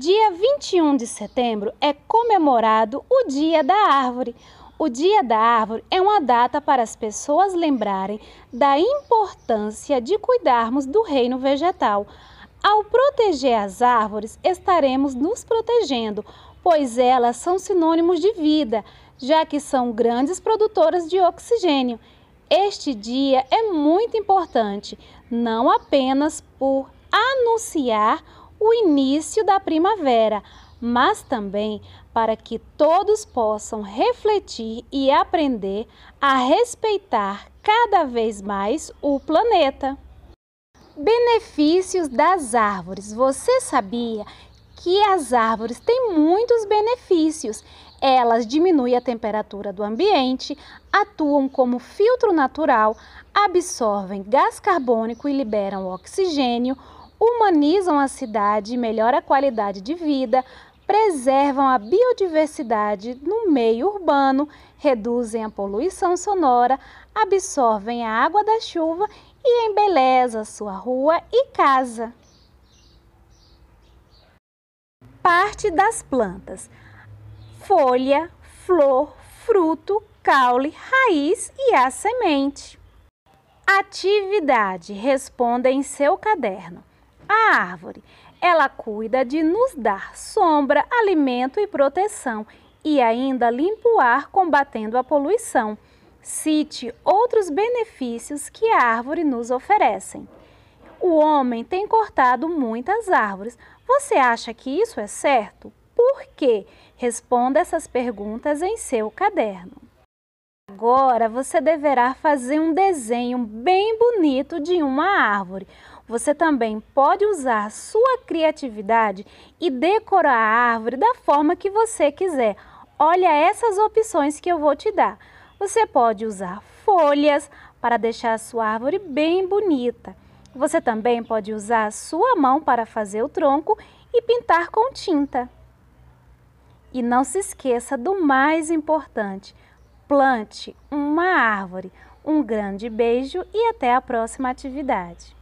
Dia 21 de setembro é comemorado o Dia da Árvore. O Dia da Árvore é uma data para as pessoas lembrarem da importância de cuidarmos do reino vegetal. Ao proteger as árvores, estaremos nos protegendo, pois elas são sinônimos de vida, já que são grandes produtoras de oxigênio. Este dia é muito importante, não apenas por anunciar o início da primavera, mas também para que todos possam refletir e aprender a respeitar cada vez mais o planeta. Benefícios das árvores. Você sabia que as árvores têm muitos benefícios? Elas diminuem a temperatura do ambiente, atuam como filtro natural, absorvem gás carbônico e liberam oxigênio humanizam a cidade, melhoram a qualidade de vida, preservam a biodiversidade no meio urbano, reduzem a poluição sonora, absorvem a água da chuva e embelezam sua rua e casa. Parte das plantas: folha, flor, fruto, caule, raiz e a semente. Atividade: responda em seu caderno. A árvore, ela cuida de nos dar sombra, alimento e proteção e ainda limpa o ar combatendo a poluição. Cite outros benefícios que a árvore nos oferece. O homem tem cortado muitas árvores. Você acha que isso é certo? Por quê? Responda essas perguntas em seu caderno agora você deverá fazer um desenho bem bonito de uma árvore. Você também pode usar sua criatividade e decorar a árvore da forma que você quiser. Olha essas opções que eu vou te dar. Você pode usar folhas para deixar a sua árvore bem bonita. Você também pode usar a sua mão para fazer o tronco e pintar com tinta. E não se esqueça do mais importante plante uma árvore. Um grande beijo e até a próxima atividade.